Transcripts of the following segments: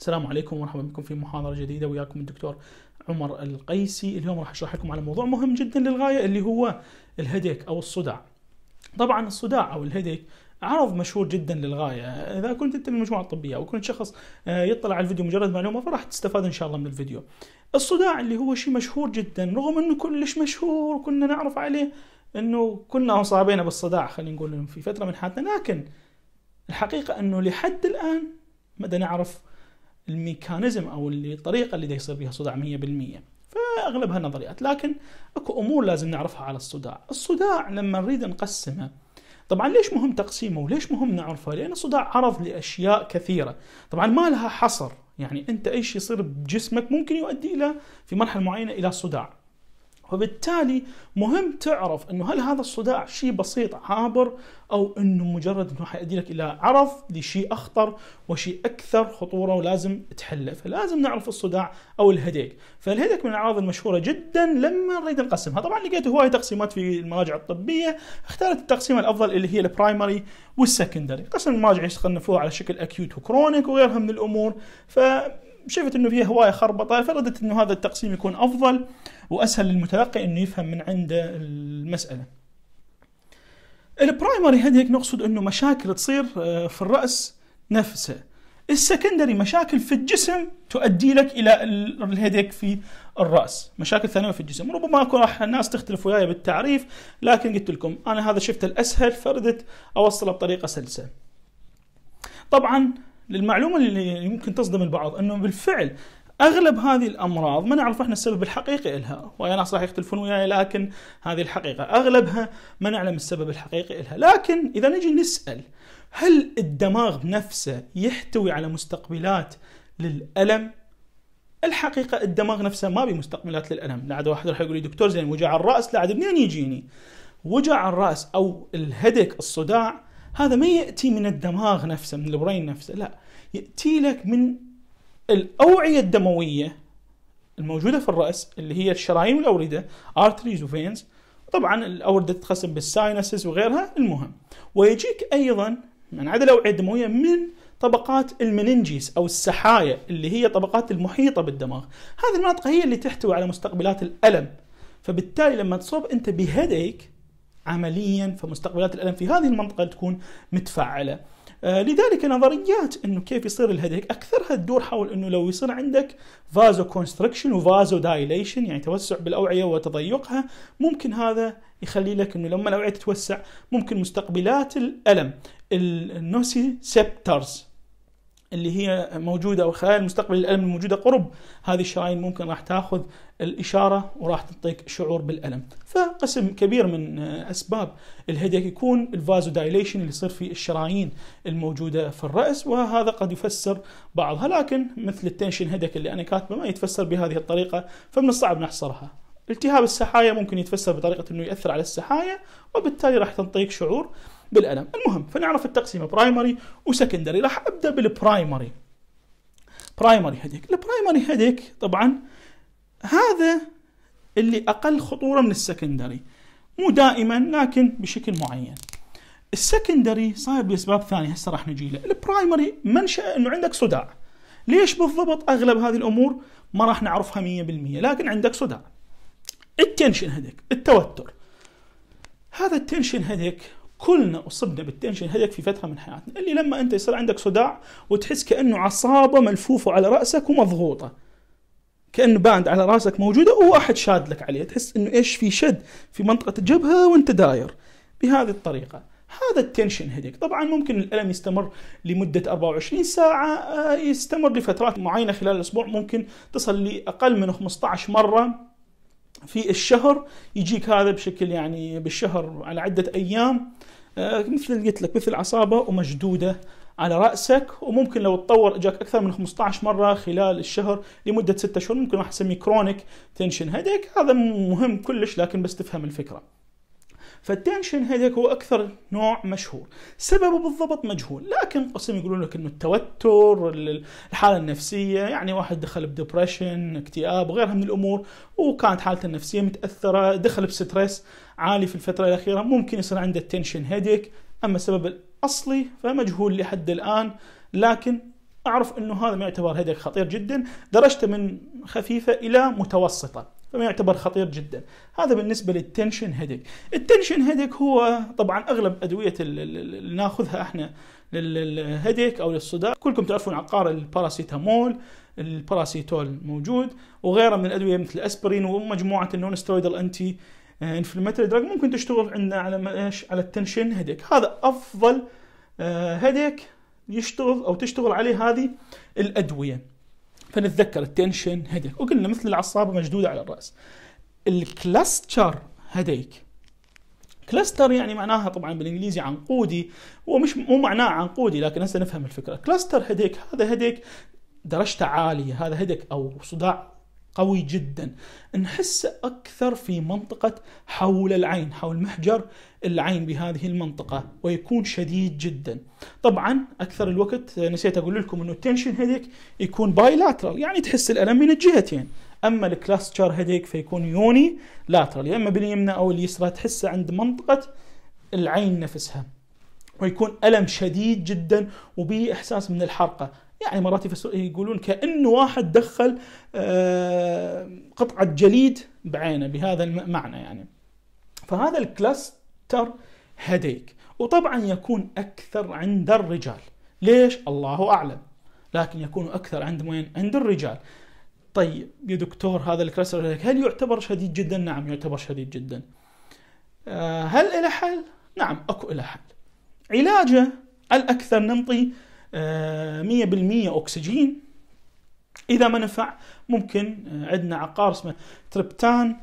السلام عليكم ومرحبا بكم في محاضرة جديدة وياكم الدكتور عمر القيسي اليوم راح اشرح لكم على موضوع مهم جدا للغاية اللي هو الهديك او الصداع طبعا الصداع او الهديك عرض مشهور جدا للغايه، اذا كنت انت من المجموعه الطبيه او كنت شخص آه، يطلع على الفيديو مجرد معلومه فراح تستفاد ان شاء الله من الفيديو. الصداع اللي هو شيء مشهور جدا رغم انه كلش مشهور وكنا نعرف عليه انه كنا مصابين بالصداع خلينا نقول في فتره من حياتنا لكن الحقيقه انه لحد الان مدى نعرف الميكانيزم او الطريقه اللي يصير فيها الصداع 100% فاغلبها نظريات لكن اكو امور لازم نعرفها على الصداع الصداع لما نريد نقسمه طبعا ليش مهم تقسيمه وليش مهم نعرفه لان الصداع عرض لاشياء كثيره طبعا ما لها حصر يعني انت اي شيء يصير بجسمك ممكن يؤدي الى في مرحله معينه الى صداع فبالتالي مهم تعرف انه هل هذا الصداع شيء بسيط عابر او انه مجرد انه حيؤدي لك الى عرض لشيء اخطر وشيء اكثر خطوره ولازم تحله، فلازم نعرف الصداع او الهديك، فالهديك من الاعراض المشهوره جدا لما نريد نقسمها، طبعا لقيت هواي تقسيمات في المراجع الطبيه، اختارت التقسيم الافضل اللي هي البرايمري والسكندري، قسم المراجع يصنفوها على شكل اكيوت وكرونيك وغيرها من الامور، ف شفت انه فيها هوايه خربطه فردت انه هذا التقسيم يكون افضل واسهل للمتلقي انه يفهم من عنده المساله. البرايمري هيدك نقصد انه مشاكل تصير آه، في الراس نفسه. السكندري مشاكل في الجسم تؤدي لك الى الهيديك في الراس، مشاكل ثانويه في الجسم، ربما اكو راح الناس تختلف وياي بالتعريف لكن قلت لكم انا هذا شفته الاسهل فردت اوصله بطريقه سلسه. طبعا للمعلومه اللي يمكن تصدم البعض انه بالفعل اغلب هذه الامراض ما نعرف احنا السبب الحقيقي لها، ويا ناس راح يختلفون وياي لكن هذه الحقيقه اغلبها ما نعلم السبب الحقيقي لها، لكن اذا نجي نسال هل الدماغ نفسه يحتوي على مستقبلات للالم؟ الحقيقه الدماغ نفسه ما به مستقبلات للالم، لا عاد واحد راح يقول لي دكتور زين وجع الراس لا عاد منين يجيني؟ وجع الراس او الهدك الصداع هذا ما ياتي من الدماغ نفسه من البرين نفسه لا ياتي لك من الاوعيه الدمويه الموجوده في الراس اللي هي الشرايين والاورده ارتريز وفينز طبعا الاورده تتقسم بالساينسز وغيرها المهم ويجيك ايضا من عدا الاوعيه الدمويه من طبقات المننجيس او السحايا اللي هي طبقات المحيطه بالدماغ هذه المنطقه هي اللي تحتوي على مستقبلات الالم فبالتالي لما تصاب انت بهديك عمليا فمستقبلات الالم في هذه المنطقه تكون متفعله آه، لذلك نظريات انه كيف يصير الهيديك اكثرها تدور حول انه لو يصير عندك فازو كونستركشن وفازو دايليشن يعني توسع بالاوعيه وتضيقها ممكن هذا يخلي لك انه لما الاوعيه تتوسع ممكن مستقبلات الالم النوسي سبترز اللي هي موجوده او خلايا المستقبل الالم الموجوده قرب هذه الشرايين ممكن راح تاخذ الاشاره وراح تعطيك شعور بالالم فقسم كبير من آه، اسباب الهيديك يكون الفازو دايليشن اللي يصير في الشرايين الموجوده في الراس وهذا قد يفسر بعضها لكن مثل التنشن هيديك اللي انا كاتبه ما يتفسر بهذه الطريقه فمن الصعب نحصرها التهاب السحايا ممكن يتفسر بطريقه انه ياثر على السحايا وبالتالي راح تنطيك شعور بالألم المهم فنعرف التقسيمة برايمري وسكندري راح أبدأ بالبرايمري برايمري هيديك البرايمري هيديك طبعا هذا اللي أقل خطورة من السكندري مو دائما لكن بشكل معين السكندري صاير بأسباب ثانية هسه راح نجي له البرايمري منشأ أنه عندك صداع ليش بالضبط أغلب هذه الأمور ما راح نعرفها 100% لكن عندك صداع التنشن هديك التوتر هذا التنشن هذيك كلنا اصبنا بالتنشن هيك في فتره من حياتنا اللي لما انت يصير عندك صداع وتحس كانه عصابه ملفوفه على راسك ومضغوطه كانه باند على راسك موجوده وواحد شاد لك عليه تحس انه ايش في شد في منطقه الجبهه وانت داير بهذه الطريقه هذا التنشن هيديك طبعا ممكن الالم يستمر لمده 24 ساعه آه، يستمر لفترات معينه خلال الاسبوع ممكن تصل لاقل من 15 مره في الشهر يجيك هذا بشكل يعني بالشهر على عده ايام آه، مثل قلت لك مثل عصابه ومشدوده على راسك وممكن لو تطور اجاك اكثر من 15 مره خلال الشهر لمده 6 شهور ممكن راح اسميه كرونيك تنشن هيديك هذا مهم كلش لكن بس تفهم الفكره. فالتنشن هيديك هو اكثر نوع مشهور سببه بالضبط مجهول لكن قسم يقولون لك انه التوتر الحاله النفسيه يعني واحد دخل بدبريشن اكتئاب وغيرها من الامور وكانت حالته النفسيه متاثره دخل بستريس عالي في الفتره الاخيره ممكن يصير عنده التنشن هيديك اما السبب الاصلي فمجهول لحد الان لكن اعرف انه هذا ما يعتبر هيديك خطير جدا درجته من خفيفه الى متوسطه فما يعتبر خطير جدا هذا بالنسبة للتنشن هيدك التنشن هيدك هو طبعا أغلب أدوية اللي ناخذها احنا للهيديك أو للصداع كلكم تعرفون عقار الباراسيتامول الباراسيتول موجود وغيره من الأدوية مثل الأسبرين ومجموعة النون سترويدال أنتي انفلاماتوري دراج ممكن تشتغل عندنا على ايش على التنشن هيديك هذا أفضل آه، هيدك يشتغل أو تشتغل عليه هذه الأدوية فنتذكر التنشن هيديك وقلنا مثل العصابه مشدوده على الراس الكلاستر هديك كلاستر يعني معناها طبعا بالانجليزي عنقودي هو مش مو معناه عنقودي لكن هسه نفهم الفكره كلاستر هديك هذا هديك درجته عاليه هذا هدك او صداع قوي جدا نحس أكثر في منطقة حول العين حول محجر العين بهذه المنطقة ويكون شديد جدا طبعا أكثر الوقت نسيت أقول لكم أنه التنشن هيديك يكون بايلاترال يعني تحس الألم من الجهتين أما الكلاستشر هيديك فيكون يوني لاترال يا إما باليمنى أو اليسرى تحسه عند منطقة العين نفسها ويكون ألم شديد جدا وبإحساس إحساس من الحرقة يعني مرات يقولون كأنه واحد دخل آه، قطعة جليد بعينه بهذا المعنى يعني فهذا الكلاستر هديك وطبعا يكون أكثر عند الرجال ليش؟ الله أعلم لكن يكون أكثر عند وين؟ عند الرجال طيب يا دكتور هذا الكلاستر هديك هل يعتبر شديد جدا؟ نعم يعتبر شديد جدا آه، هل إلى حل؟ نعم أكو إلى حل علاجه الأكثر ننطي 100% آه، اكسجين اذا ما نفع ممكن آه، عندنا عقار اسمه تربتان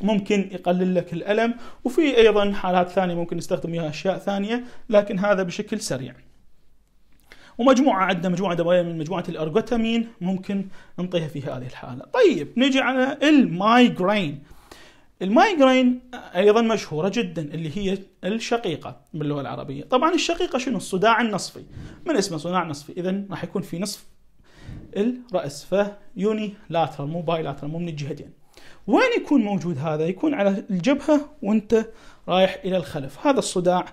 ممكن يقلل لك الالم وفي ايضا حالات ثانيه ممكن نستخدم فيها اشياء ثانيه لكن هذا بشكل سريع ومجموعه عندنا مجموعه دوايا من مجموعه الارجوتامين ممكن نعطيها في هذه الحاله طيب نجي على المايجرين المايجرين ايضا مشهوره جدا اللي هي الشقيقه باللغه العربيه، طبعا الشقيقه شنو؟ الصداع النصفي، من اسمه صداع نصفي، اذا راح يكون في نصف الراس فيوني لاترال مو باي لاترال مو من الجهتين. وين يكون موجود هذا؟ يكون على الجبهه وانت رايح الى الخلف، هذا الصداع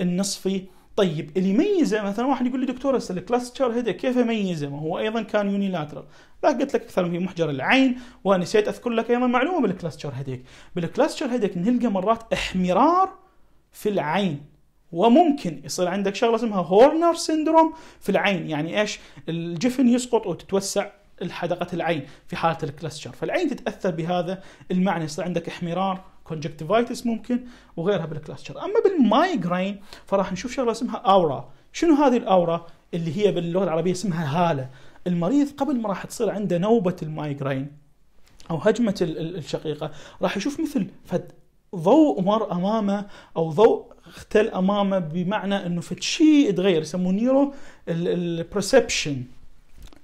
النصفي طيب اللي يميزه مثلا واحد يقول لي دكتور هسه الكلاستشر هيدا كيف اميزه؟ ما هو ايضا كان يونيلاترال، لا قلت لك اكثر من في محجر العين ونسيت اذكر لك ايضا معلومه بالكلاستشر هيديك، بالكلاستشر هيديك نلقى مرات احمرار في العين وممكن يصير عندك شغله اسمها هورنر سيندروم في العين، يعني ايش؟ الجفن يسقط وتتوسع حدقه العين في حاله الكلاستشر، فالعين تتاثر بهذا المعنى يصير عندك احمرار كونجكتيفايتس ممكن وغيرها بالكلاستر اما بالمايجرين فراح نشوف شغله اسمها اورا شنو هذه الاورا اللي هي باللغه العربيه اسمها هاله المريض قبل ما راح تصير عنده نوبه المايجرين او هجمه الشقيقه راح يشوف مثل فد ضوء مر امامه او ضوء اختل امامه بمعنى انه فد شيء تغير يسموه نيرو البرسبشن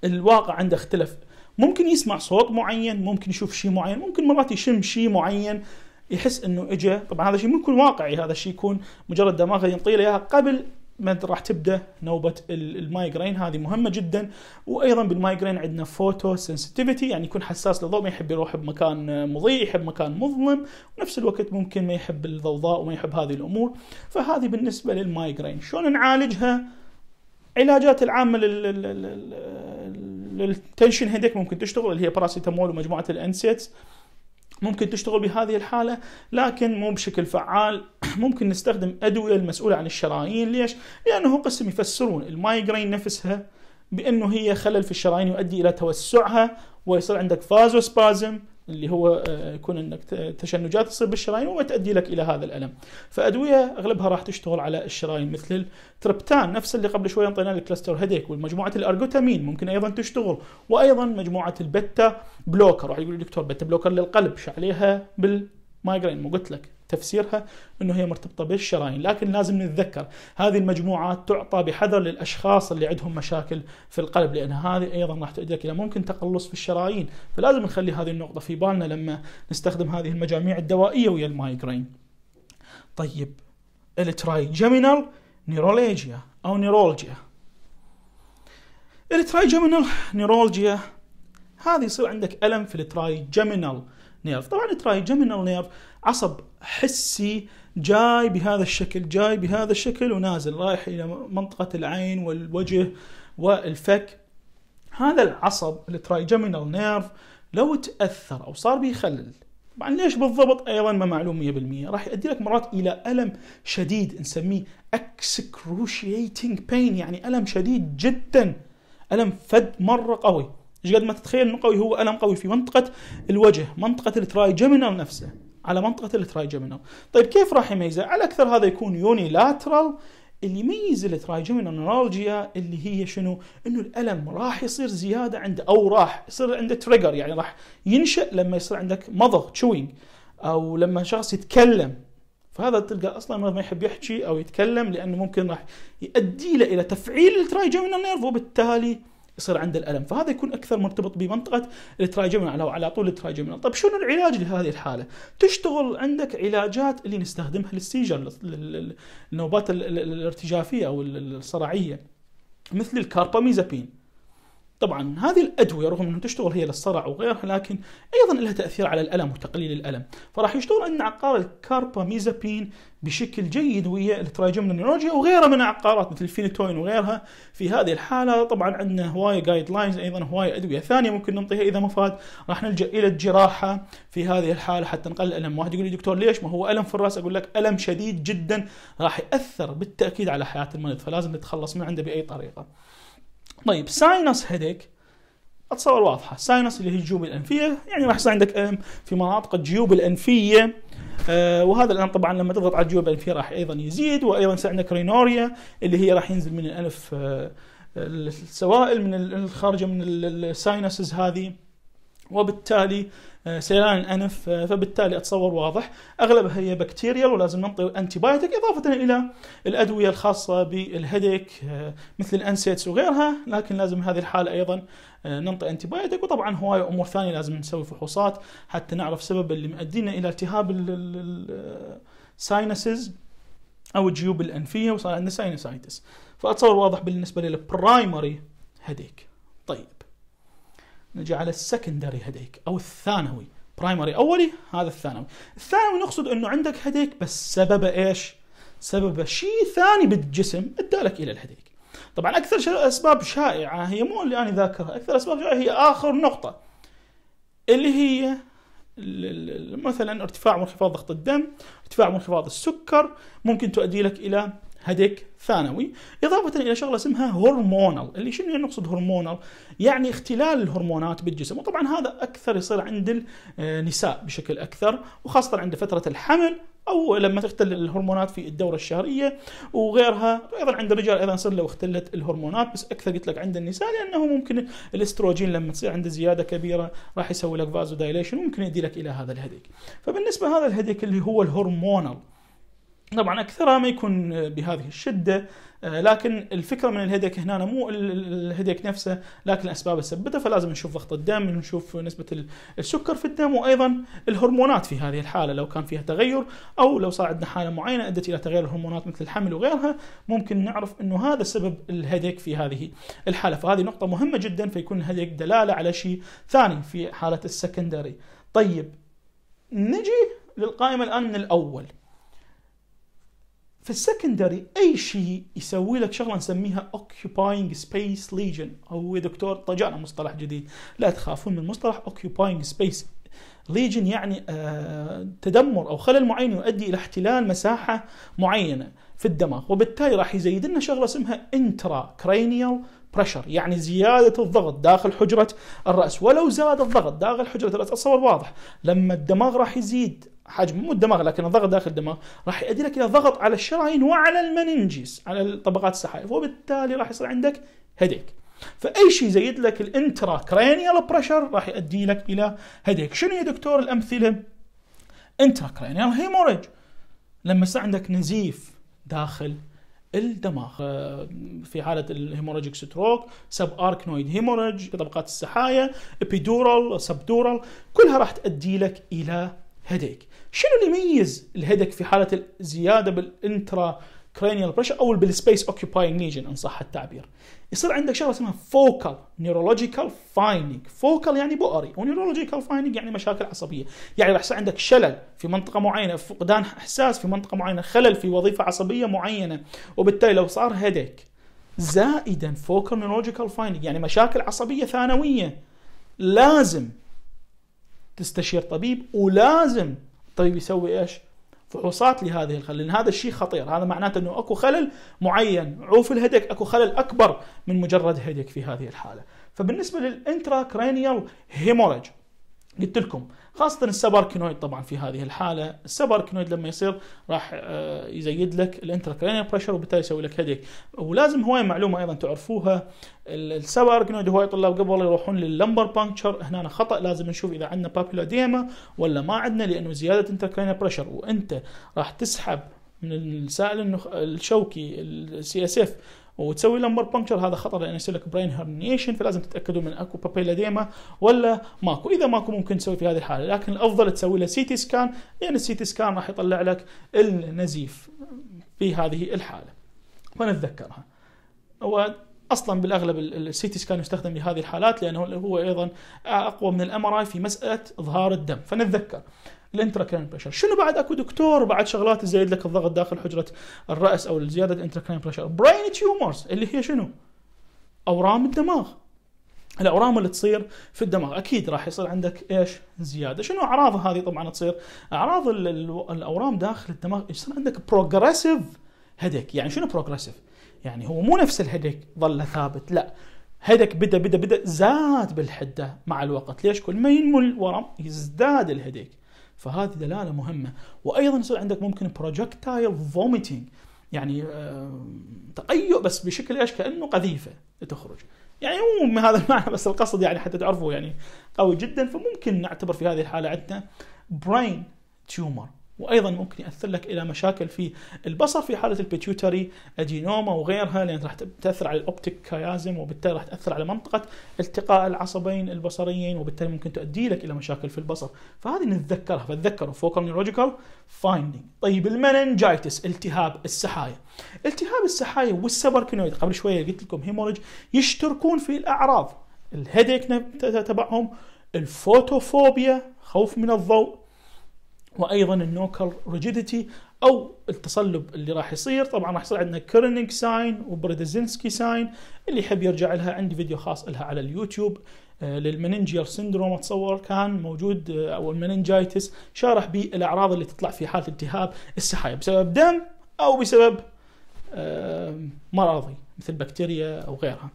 الواقع عنده اختلف ممكن يسمع صوت معين ممكن يشوف شيء معين ممكن مرات يشم شيء معين يحس انه اجى طبعا هذا الشيء مو يكون واقعي هذا الشيء يكون مجرد دماغه ينطي له اياها قبل ما راح تبدا نوبه المايجرين هذه مهمه جدا وايضا بالمايجرين عندنا فوتو سنسيتيفيتي يعني يكون حساس للضوء ما يحب يروح بمكان مضيء يحب مكان مظلم ونفس الوقت ممكن ما يحب الضوضاء وما يحب هذه الامور فهذه بالنسبه للمايجرين شلون نعالجها علاجات العامه للتنشن هيديك ممكن تشتغل اللي هي باراسيتامول ومجموعه الانسيتس ممكن تشتغل بهذه الحالة لكن مو بشكل فعال ممكن نستخدم أدوية المسؤولة عن الشرايين ليش؟ لأنه قسم يفسرون المايجرين نفسها بأنه هي خلل في الشرايين يؤدي إلى توسعها ويصير عندك فازوسبازم اللي هو آه، يكون انك تشنجات تصير بالشرايين وتؤدي لك الى هذا الالم. فادويه اغلبها راح تشتغل على الشرايين مثل التربتان نفس اللي قبل شوي انطينا الكلاستر هيديك ومجموعه الارجوتامين ممكن ايضا تشتغل وايضا مجموعه البتا بلوكر راح يقول الدكتور بتا بلوكر للقلب شو عليها بالمايجرين مو قلت لك تفسيرها انه هي مرتبطه بالشرايين، لكن لازم نتذكر هذه المجموعات تعطى بحذر للاشخاص اللي عندهم مشاكل في القلب لان هذه ايضا راح تؤدي الى ممكن تقلص في الشرايين، فلازم نخلي هذه النقطه في بالنا لما نستخدم هذه المجاميع الدوائيه ويا المايجرين. طيب التراي جيمينال نيرولوجيا او نيرولوجيا. التراي جيمينال نيرولوجيا هذه يصير عندك الم في التراي جيمينال نيرف طبعا الترايجمينال نيرف عصب حسي جاي بهذا الشكل جاي بهذا الشكل ونازل رايح الى منطقه العين والوجه والفك هذا العصب الترايجمينال نيرف لو تاثر او صار به خلل طبعا ليش بالضبط ايضا ما معلوم 100% راح يؤدي لك مرات الى الم شديد نسميه اكسكروشيتنج بين يعني الم شديد جدا الم فد مره قوي ايش قد ما تتخيل انه قوي هو الم قوي في منطقه الوجه منطقه الترايجمينال نفسه على منطقه الترايجمينال طيب كيف راح يميزه على الاكثر هذا يكون يوني لاترال اللي يميز الترايجمينال نورالجيا اللي هي شنو؟ انه الالم راح يصير زياده عنده او راح يصير عنده تريجر يعني راح ينشا لما يصير عندك مضغ تشوينج او لما شخص يتكلم فهذا تلقى اصلا ما يحب يحكي او يتكلم لانه ممكن راح يؤدي له الى تفعيل الترايجمينال نيرف وبالتالي يصير عنده الالم فهذا يكون اكثر مرتبط بمنطقه التراجمنال او على طول التراجمنال طيب شنو العلاج لهذه الحاله تشتغل عندك علاجات اللي نستخدمها للسيجر النوبات الارتجافيه او الصرعيه مثل الكارباميزابين طبعا هذه الادويه رغم انها تشتغل هي للصرع وغيرها لكن ايضا لها تاثير على الالم وتقليل الالم فراح يشتغل ان عقار الكارباميزابين بشكل جيد ويا الترايجمنولوجيا نيورولوجيا وغيرها من العقارات مثل الفينيتوين وغيرها في هذه الحاله طبعا عندنا هوايه جايد لاينز ايضا هوايه ادويه ثانيه ممكن نعطيها اذا ما فاد راح نلجا الى الجراحه في هذه الحاله حتى نقلل الالم واحد يقول لي دكتور ليش ما هو الم في الراس اقول لك الم شديد جدا راح ياثر بالتاكيد على حياه المريض فلازم نتخلص من عنده باي طريقه طيب ساينس هيديك اتصور واضحه ساينس اللي هي الجيوب الانفيه يعني راح يصير عندك الم في مناطق الجيوب الانفيه آه وهذا الان طبعا لما تضغط على الجيوب الانفيه راح ايضا يزيد وايضا يصير عندك رينوريا اللي هي راح ينزل من الانف آه السوائل من الخارجه من الساينسز هذه وبالتالي آه، سيلان الانف آه، فبالتالي اتصور واضح اغلبها هي بكتيريال ولازم نعطي انتي بايوتيك اضافه الى الادويه الخاصه بالهيديك آه، مثل الانسيتس وغيرها لكن لازم هذه الحاله ايضا نعطي انتي بايوتيك وطبعا هوايه امور ثانيه لازم نسوي فحوصات حتى نعرف سبب اللي مؤدينا الى التهاب الساينسز او الجيوب الانفيه وصار عندنا ساينسايتس فاتصور واضح بالنسبه للبرايمري هديك طيب نجي على السكندري هديك او الثانوي برايمري اولي هذا الثانوي الثانوي نقصد انه عندك هديك بس سبب ايش سبب شيء ثاني بالجسم ادالك الى الهديك طبعا اكثر اسباب شائعه هي مو اللي انا ذاكرها اكثر اسباب شائعه هي اخر نقطه اللي هي مثلا ارتفاع وانخفاض ضغط الدم ارتفاع وانخفاض السكر ممكن تؤدي لك الى هديك ثانوي إضافة إلى شغلة اسمها هرمونال اللي شنو نقصد هرمونال يعني اختلال الهرمونات بالجسم وطبعا هذا أكثر يصير عند آه، النساء بشكل أكثر وخاصة عند فترة الحمل او لما تختل الهرمونات في الدوره الشهريه وغيرها ايضا عند الرجال ايضا صار لو اختلت الهرمونات بس اكثر قلت لك عند النساء لانه ممكن الاستروجين لما تصير عنده زياده كبيره راح يسوي لك فازو دايليشن وممكن يؤدي لك الى هذا الهديك فبالنسبه هذا الهديك اللي هو الهرمونال طبعا اكثرها ما يكون بهذه الشده آه، لكن الفكره من الهيديك هنا مو الهيديك نفسه لكن الاسباب السببه فلازم نشوف ضغط الدم نشوف نسبه السكر في الدم وايضا الهرمونات في هذه الحاله لو كان فيها تغير او لو صار عندنا حاله معينه ادت الى تغير الهرمونات مثل الحمل وغيرها ممكن نعرف انه هذا سبب الهيديك في هذه الحاله فهذه نقطه مهمه جدا فيكون الهيديك دلاله على شيء ثاني في حاله السكندري طيب نجي للقائمه الان من الاول في السكندري اي شيء يسوي لك شغله نسميها occupying space legion يا دكتور طجعنا مصطلح جديد لا تخافون من مصطلح occupying space ليجن يعني آه، تدمر او خلل معين يؤدي الى احتلال مساحه معينه في الدماغ وبالتالي راح يزيد لنا شغله اسمها انترا كرينيال بريشر يعني زياده الضغط داخل حجره الراس ولو زاد الضغط داخل حجره الراس اتصور واضح لما الدماغ راح يزيد حجم مو الدماغ لكن الضغط داخل الدماغ راح يؤدي لك الى ضغط على الشرايين وعلى المننجيس على طبقات السحائف وبالتالي راح يصير عندك هديك فاي شيء يزيد لك الانترا كرينيال بريشر راح يؤدي لك الى هديك شنو يا دكتور الامثله انترا كرينيال هيموريج لما يصير عندك نزيف داخل الدماغ آه، في حاله الهيموراجيك ستروك سب اركنويد هيموراج طبقات السحايا ابيدورال سبدورال كلها راح تؤدي لك الى هديك شنو اللي يميز الهدك في حاله الزياده بالانترا cranial pressure او بالسبيس اوكيباينج ليجن ان صح التعبير يصير عندك شغله اسمها فوكال نيورولوجيكال فايننج فوكال يعني بؤري ونيورولوجيكال فايننج يعني مشاكل عصبيه يعني راح يصير عندك شلل في منطقه معينه فقدان احساس في منطقه معينه خلل في وظيفه عصبيه معينه وبالتالي لو صار هيديك زائدا فوكال نيورولوجيكال فايننج يعني مشاكل عصبيه ثانويه لازم تستشير طبيب ولازم الطبيب يسوي ايش؟ فحوصات لهذه الخلل لان هذا الشيء خطير هذا معناته انه اكو خلل معين عوف الهدك اكو خلل اكبر من مجرد هدك في هذه الحاله فبالنسبه للانتراكرينيال هيموراج قلت لكم خاصة السباركينويد طبعا في هذه الحالة السباركينويد لما يصير راح آه، يزيد لك الانتراكرينيال بريشر وبالتالي يسوي لك هديك ولازم هواي معلومة ايضا تعرفوها السباركينويد هواي طلاب قبل يروحون لللمبر بانكشر هنا خطأ لازم نشوف اذا عندنا بابيلا ديما ولا ما عندنا لانه زيادة انتراكرينيال بريشر وانت راح تسحب من السائل الشوكي السي اس اف وتسوي لمبر بنكشر هذا خطر لان يصير لك برين هرنيشن فلازم تتاكدوا من اكو بابيلا ديما ولا ماكو اذا ماكو ممكن تسوي في هذه الحاله لكن الافضل تسوي له سي تي سكان لان يعني السي تي سكان راح يطلع لك النزيف في هذه الحاله فنتذكرها واصلا بالاغلب السي تي سكان يستخدم لهذه الحالات لانه هو ايضا اقوى من الام ار اي في مساله اظهار الدم فنتذكر الانتراكرين بريشر شنو بعد اكو دكتور بعد شغلات تزيد لك الضغط داخل حجره الراس او زياده الانتراكرين بريشر براين تيومرز اللي هي شنو اورام الدماغ الاورام اللي تصير في الدماغ اكيد راح يصير عندك ايش زياده شنو اعراض هذه طبعا تصير اعراض الاورام داخل الدماغ يصير عندك بروجريسيف هيديك يعني شنو بروجريسيف يعني هو مو نفس الهيديك ظل ثابت لا هيدك بدا بدا بدا زاد بالحده مع الوقت ليش كل ما ينمو الورم يزداد الهيديك فهذه دلاله مهمه وايضا يصير عندك ممكن بروجكتايل vomiting يعني آه، تقيؤ بس بشكل ايش كانه قذيفه تخرج يعني مو من هذا المعنى بس القصد يعني حتى تعرفوا يعني قوي جدا فممكن نعتبر في هذه الحاله عندنا براين تيومر وايضا ممكن ياثر لك الى مشاكل في البصر في حاله البيتيوتري ادينوما وغيرها لان راح تاثر على الاوبتيك كيازم وبالتالي راح تاثر على منطقه التقاء العصبين البصريين وبالتالي ممكن تؤدي لك الى مشاكل في البصر فهذه نتذكرها فتذكروا فوكال نيورولوجيكال فايندينج طيب المننجايتس التهاب السحايا التهاب السحايا والسبركنويد قبل شويه قلت لكم هيمورج يشتركون في الاعراض الهيديك تبعهم الفوتوفوبيا خوف من الضوء وايضا النوكل ريجيديتي او التصلب اللي راح يصير طبعا راح يصير عندنا كيرنينج ساين وبريدزنسكي ساين اللي يحب يرجع لها عندي فيديو خاص لها على اليوتيوب آه، للمننجير سندروم اتصور كان موجود آه، او المننجايتس شارح بالاعراض اللي تطلع في حاله التهاب السحايا بسبب دم او بسبب آه، مرضي مثل بكتيريا او غيرها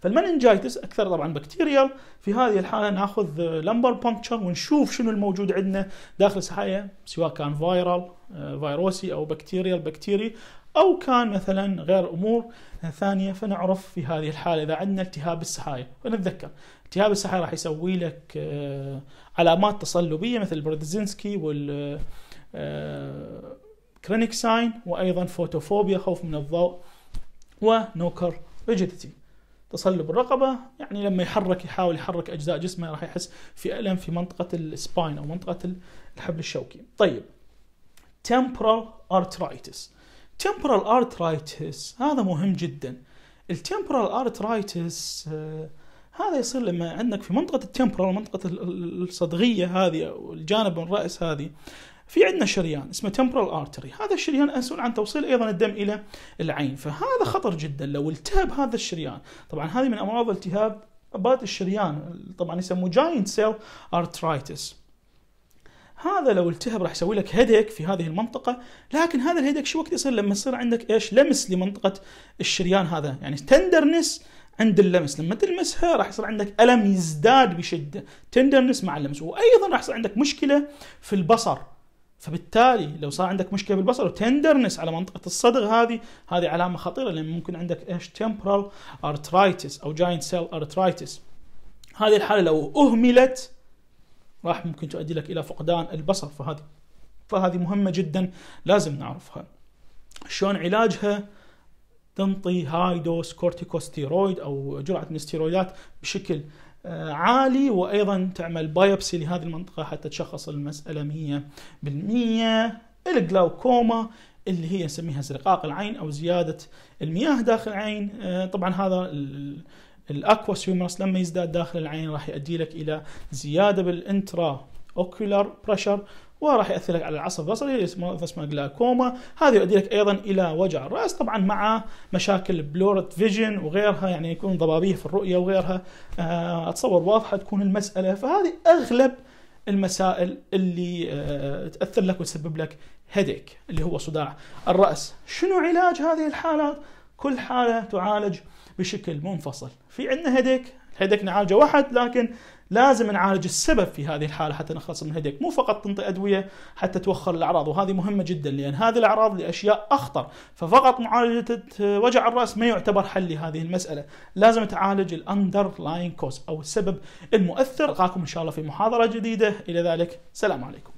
فالمننجايتس اكثر طبعا بكتيريال في هذه الحاله ناخذ لمبر بنكتشر ونشوف شنو الموجود عندنا داخل السحايا سواء كان فايرال آه، فيروسي او بكتيريال بكتيري او كان مثلا غير امور ثانيه فنعرف في هذه الحاله اذا عندنا التهاب السحايا فنتذكر التهاب السحايا راح يسوي لك آه، علامات تصلبيه مثل البريدزنسكي وال كلينيك آه، ساين وايضا فوتوفوبيا خوف من الضوء ونوكر ريجيديتي تصلب الرقبه يعني لما يحرك يحاول يحرك اجزاء جسمه راح يحس في الم في منطقه السباين او منطقه الحبل الشوكي طيب temporal arthritis temporal arthritis هذا مهم جدا التمبرال arthritis آه، هذا يصير لما عندك في منطقه التمبرال منطقه الصدغيه هذه او الجانب من الراس هذه في عندنا شريان اسمه تمبرال ارتري هذا الشريان مسؤول عن توصيل ايضا الدم الى العين فهذا خطر جدا لو التهب هذا الشريان طبعا هذه من امراض التهاب بات الشريان طبعا يسموه جاينت سيل ارترايتس هذا لو التهب راح يسوي لك هيديك في هذه المنطقة، لكن هذا الهيدك شو وقت يصير لما يصير عندك ايش؟ لمس لمنطقة الشريان هذا، يعني تندرنس عند اللمس، لما تلمسها راح يصير عندك ألم يزداد بشدة، تندرنس مع اللمس، وأيضا راح يصير عندك مشكلة في البصر، فبالتالي لو صار عندك مشكله بالبصر وتندرنس على منطقه الصدغ هذه هذه علامه خطيره لان ممكن عندك ايش تمبرال ارترايتس او جاينت سيل ارترايتس هذه الحاله لو اهملت راح ممكن تؤدي لك الى فقدان البصر فهذه فهذه مهمه جدا لازم نعرفها شلون علاجها تنطي هاي دوز كورتيكوستيرويد او جرعه من الستيرويدات بشكل آه، عالي وايضا تعمل بايبسي لهذه المنطقه حتى تشخص المساله 100% الجلاوكوما اللي هي نسميها زرقاق العين او زياده المياه داخل العين آه، طبعا هذا الاكوا سيومرس لما يزداد داخل العين راح يؤدي لك الى زياده بالانترا اوكولار بريشر وراح ياثر لك على العصب البصري اسمه جلاكوما هذا يؤدي لك ايضا الى وجع الراس طبعا مع مشاكل بلورت فيجن وغيرها يعني يكون ضبابيه في الرؤيه وغيرها آه، اتصور واضحه تكون المساله فهذه اغلب المسائل اللي آه، تاثر لك وتسبب لك هيديك اللي هو صداع الراس شنو علاج هذه الحالات كل حاله تعالج بشكل منفصل في عندنا هيديك هيديك نعالجه واحد لكن لازم نعالج السبب في هذه الحاله حتى نخلص من هديك مو فقط تنطي ادويه حتى توخر الاعراض وهذه مهمه جدا لان هذه الاعراض لاشياء اخطر ففقط معالجه وجع الراس ما يعتبر حل لهذه المساله لازم تعالج الاندر لاين كوز او السبب المؤثر القاكم ان شاء الله في محاضره جديده الى ذلك سلام عليكم